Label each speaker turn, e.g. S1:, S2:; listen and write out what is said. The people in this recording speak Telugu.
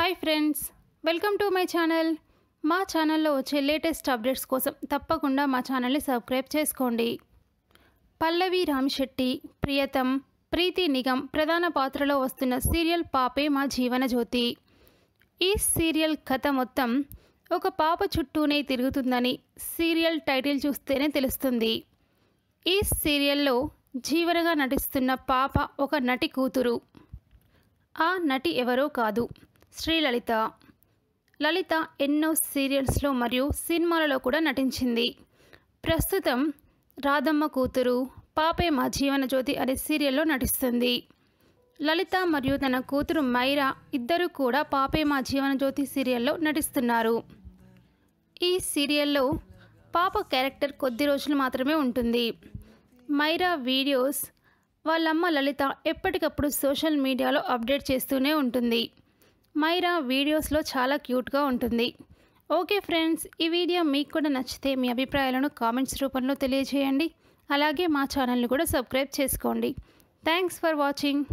S1: hi friends welcome to my channel మా ఛానల్లో వచ్చే లేటెస్ట్ అప్డేట్స్ కోసం తప్పకుండా మా ఛానల్ని సబ్స్క్రైబ్ చేసుకోండి పల్లవి రామ్శెట్టి ప్రియతం ప్రీతి నిగం ప్రధాన పాత్రలో వస్తున్న సీరియల్ పాపే మా జీవన జ్యోతి ఈ సీరియల్ కథ మొత్తం ఒక పాప చుట్టూనే తిరుగుతుందని సీరియల్ టైటిల్ చూస్తేనే తెలుస్తుంది ఈ సీరియల్లో జీవనగా నటిస్తున్న పాప ఒక నటి కూతురు ఆ నటి ఎవరో కాదు శ్రీలలిత లలిత ఎన్నో సీరియల్స్లో మరియు సినిమాలలో కూడా నటించింది ప్రస్తుతం రాధమ్మ కూతురు పాపే మా జీవనజ్యోతి అనే సీరియల్లో నటిస్తుంది లలిత మరియు తన కూతురు మైరా ఇద్దరు కూడా పాపే మా జీవనజ్యోతి సీరియల్లో నటిస్తున్నారు ఈ సీరియల్లో పాప క్యారెక్టర్ కొద్ది రోజులు మాత్రమే ఉంటుంది మైరా వీడియోస్ వాళ్ళమ్మ లలిత ఎప్పటికప్పుడు సోషల్ మీడియాలో అప్డేట్ చేస్తూనే ఉంటుంది మైరా వీడియోస్లో చాలా క్యూట్గా ఉంటుంది ఓకే ఫ్రెండ్స్ ఈ వీడియో మీకు కూడా నచ్చితే మీ అభిప్రాయాలను కామెంట్స్ రూపంలో తెలియజేయండి అలాగే మా ఛానల్ని కూడా సబ్స్క్రైబ్ చేసుకోండి థ్యాంక్స్ ఫర్ వాచింగ్